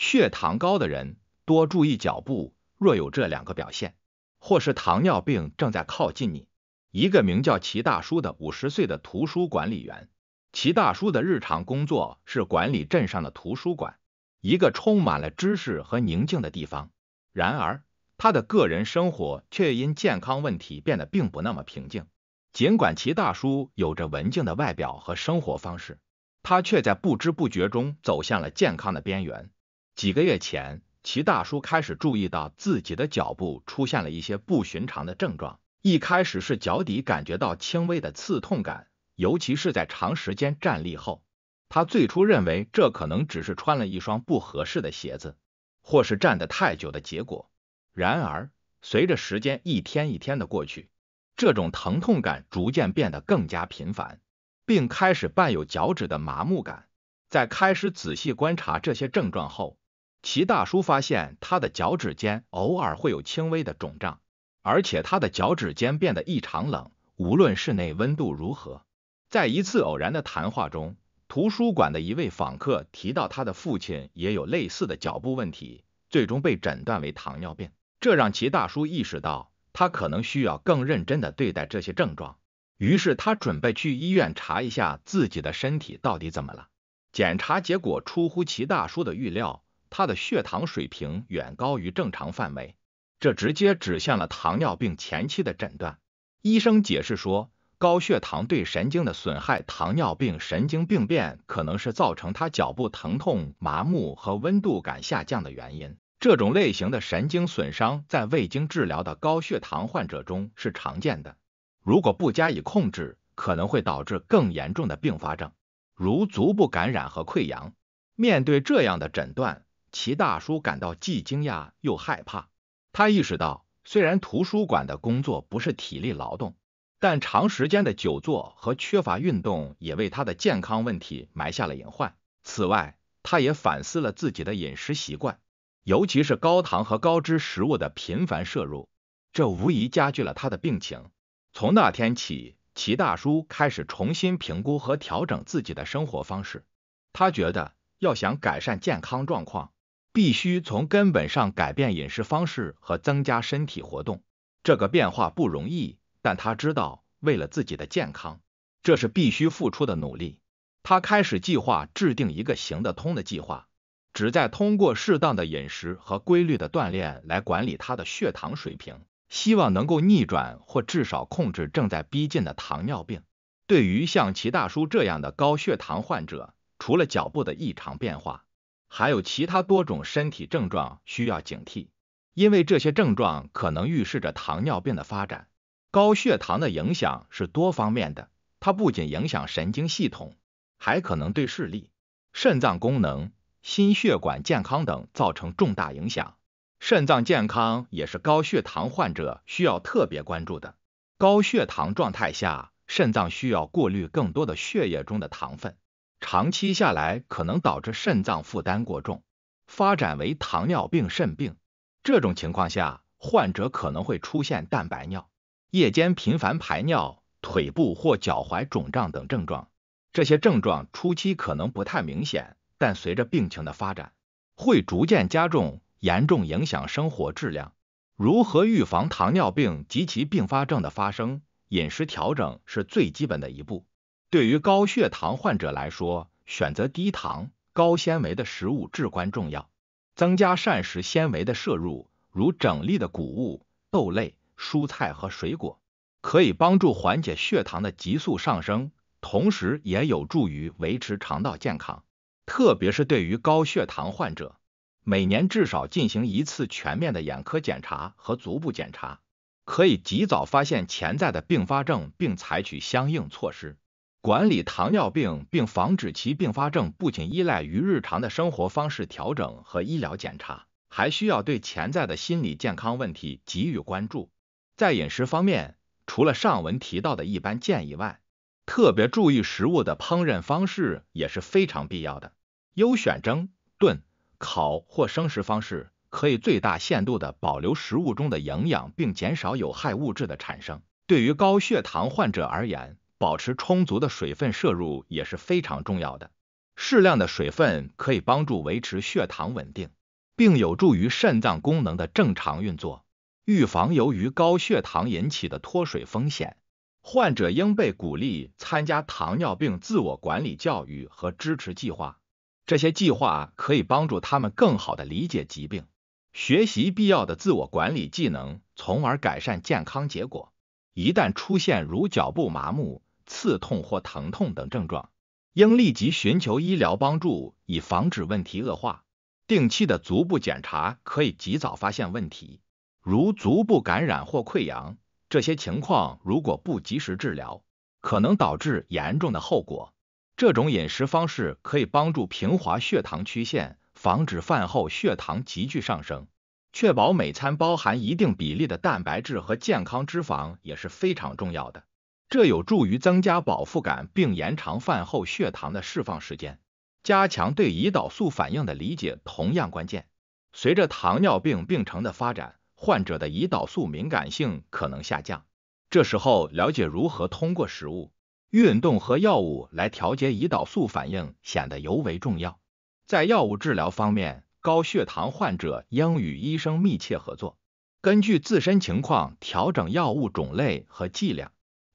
血糖高的人多注意脚步，若有这两个表现，或是糖尿病正在靠近你。一个名叫齐大叔的五十岁的图书管理员，齐大叔的日常工作是管理镇上的图书馆，一个充满了知识和宁静的地方。然而，他的个人生活却因健康问题变得并不那么平静。尽管齐大叔有着文静的外表和生活方式，他却在不知不觉中走向了健康的边缘。几个月前，齐大叔开始注意到自己的脚部出现了一些不寻常的症状。一开始是脚底感觉到轻微的刺痛感，尤其是在长时间站立后。他最初认为这可能只是穿了一双不合适的鞋子，或是站得太久的结果。然而，随着时间一天一天的过去，这种疼痛感逐渐变得更加频繁，并开始伴有脚趾的麻木感。在开始仔细观察这些症状后，齐大叔发现他的脚趾间偶尔会有轻微的肿胀，而且他的脚趾间变得异常冷，无论室内温度如何。在一次偶然的谈话中，图书馆的一位访客提到他的父亲也有类似的脚部问题，最终被诊断为糖尿病。这让齐大叔意识到他可能需要更认真地对待这些症状，于是他准备去医院查一下自己的身体到底怎么了。检查结果出乎齐大叔的预料。他的血糖水平远高于正常范围，这直接指向了糖尿病前期的诊断。医生解释说，高血糖对神经的损害，糖尿病神经病变可能是造成他脚部疼痛、麻木和温度感下降的原因。这种类型的神经损伤在未经治疗的高血糖患者中是常见的。如果不加以控制，可能会导致更严重的并发症，如足部感染和溃疡。面对这样的诊断，齐大叔感到既惊讶又害怕。他意识到，虽然图书馆的工作不是体力劳动，但长时间的久坐和缺乏运动也为他的健康问题埋下了隐患。此外，他也反思了自己的饮食习惯，尤其是高糖和高脂食物的频繁摄入，这无疑加剧了他的病情。从那天起，齐大叔开始重新评估和调整自己的生活方式。他觉得，要想改善健康状况，必须从根本上改变饮食方式和增加身体活动。这个变化不容易，但他知道，为了自己的健康，这是必须付出的努力。他开始计划制定一个行得通的计划，旨在通过适当的饮食和规律的锻炼来管理他的血糖水平，希望能够逆转或至少控制正在逼近的糖尿病。对于像齐大叔这样的高血糖患者，除了脚步的异常变化，还有其他多种身体症状需要警惕，因为这些症状可能预示着糖尿病的发展。高血糖的影响是多方面的，它不仅影响神经系统，还可能对视力、肾脏功能、心血管健康等造成重大影响。肾脏健康也是高血糖患者需要特别关注的。高血糖状态下，肾脏需要过滤更多的血液中的糖分。长期下来可能导致肾脏负担过重，发展为糖尿病肾病。这种情况下，患者可能会出现蛋白尿、夜间频繁排尿、腿部或脚踝肿胀等症状。这些症状初期可能不太明显，但随着病情的发展，会逐渐加重，严重影响生活质量。如何预防糖尿病及其并发症的发生？饮食调整是最基本的一步。对于高血糖患者来说，选择低糖、高纤维的食物至关重要。增加膳食纤维的摄入，如整粒的谷物、豆类、蔬菜和水果，可以帮助缓解血糖的急速上升，同时也有助于维持肠道健康。特别是对于高血糖患者，每年至少进行一次全面的眼科检查和足部检查，可以及早发现潜在的并发症，并采取相应措施。管理糖尿病并防止其并发症，不仅依赖于日常的生活方式调整和医疗检查，还需要对潜在的心理健康问题给予关注。在饮食方面，除了上文提到的一般建议外，特别注意食物的烹饪方式也是非常必要的。优选蒸、炖、烤或生食方式，可以最大限度的保留食物中的营养，并减少有害物质的产生。对于高血糖患者而言，保持充足的水分摄入也是非常重要的。适量的水分可以帮助维持血糖稳定，并有助于肾脏功能的正常运作，预防由于高血糖引起的脱水风险。患者应被鼓励参加糖尿病自我管理教育和支持计划。这些计划可以帮助他们更好地理解疾病，学习必要的自我管理技能，从而改善健康结果。一旦出现如脚部麻木，刺痛或疼痛等症状，应立即寻求医疗帮助，以防止问题恶化。定期的足部检查可以及早发现问题，如足部感染或溃疡，这些情况如果不及时治疗，可能导致严重的后果。这种饮食方式可以帮助平滑血糖曲线，防止饭后血糖急剧上升。确保每餐包含一定比例的蛋白质和健康脂肪也是非常重要的。这有助于增加饱腹感，并延长饭后血糖的释放时间。加强对胰岛素反应的理解同样关键。随着糖尿病病程的发展，患者的胰岛素敏感性可能下降。这时候，了解如何通过食物、运动和药物来调节胰岛素反应显得尤为重要。在药物治疗方面，高血糖患者应与医生密切合作，根据自身情况调整药物种类和剂量。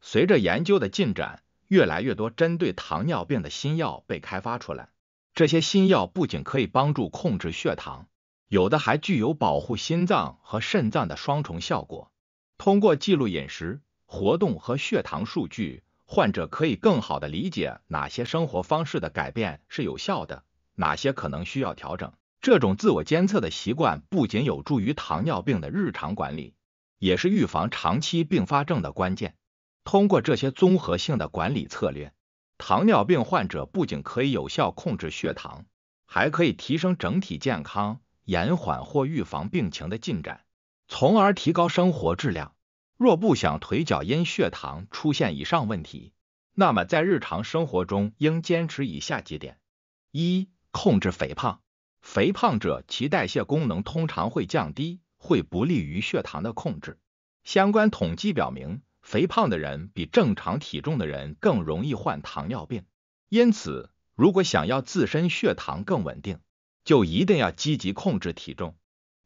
随着研究的进展，越来越多针对糖尿病的新药被开发出来。这些新药不仅可以帮助控制血糖，有的还具有保护心脏和肾脏的双重效果。通过记录饮食、活动和血糖数据，患者可以更好地理解哪些生活方式的改变是有效的，哪些可能需要调整。这种自我监测的习惯不仅有助于糖尿病的日常管理，也是预防长期并发症的关键。通过这些综合性的管理策略，糖尿病患者不仅可以有效控制血糖，还可以提升整体健康，延缓或预防病情的进展，从而提高生活质量。若不想腿脚因血糖出现以上问题，那么在日常生活中应坚持以下几点：一、控制肥胖。肥胖者其代谢功能通常会降低，会不利于血糖的控制。相关统计表明。肥胖的人比正常体重的人更容易患糖尿病，因此，如果想要自身血糖更稳定，就一定要积极控制体重。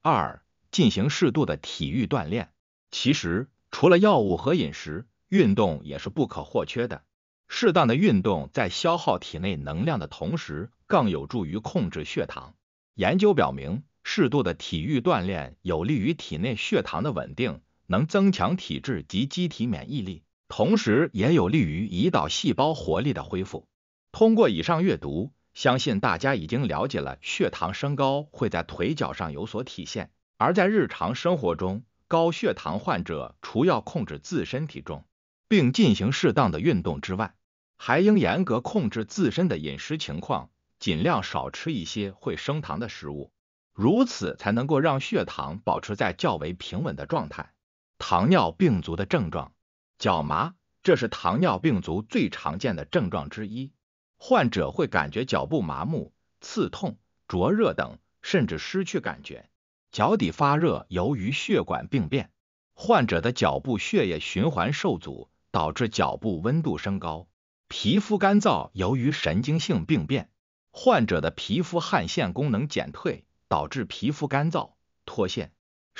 二、进行适度的体育锻炼。其实，除了药物和饮食，运动也是不可或缺的。适当的运动在消耗体内能量的同时，更有助于控制血糖。研究表明，适度的体育锻炼有利于体内血糖的稳定。能增强体质及机体免疫力，同时也有利于胰岛细胞活力的恢复。通过以上阅读，相信大家已经了解了血糖升高会在腿脚上有所体现。而在日常生活中，高血糖患者除要控制自身体重，并进行适当的运动之外，还应严格控制自身的饮食情况，尽量少吃一些会升糖的食物，如此才能够让血糖保持在较为平稳的状态。糖尿病足的症状，脚麻，这是糖尿病足最常见的症状之一。患者会感觉脚部麻木、刺痛、灼热等，甚至失去感觉。脚底发热，由于血管病变，患者的脚部血液循环受阻，导致脚部温度升高。皮肤干燥，由于神经性病变，患者的皮肤汗腺功能减退，导致皮肤干燥、脱线。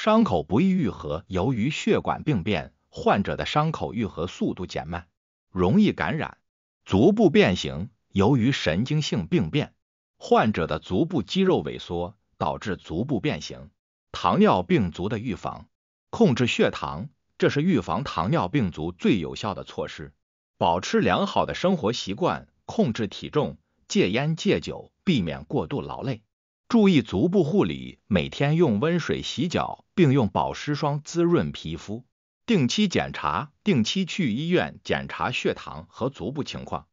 伤口不易愈合，由于血管病变，患者的伤口愈合速度减慢，容易感染。足部变形，由于神经性病变，患者的足部肌肉萎缩，导致足部变形。糖尿病足的预防，控制血糖，这是预防糖尿病足最有效的措施。保持良好的生活习惯，控制体重，戒烟戒酒，避免过度劳累，注意足部护理，每天用温水洗脚。并用保湿霜滋润皮肤，定期检查，定期去医院检查血糖和足部情况。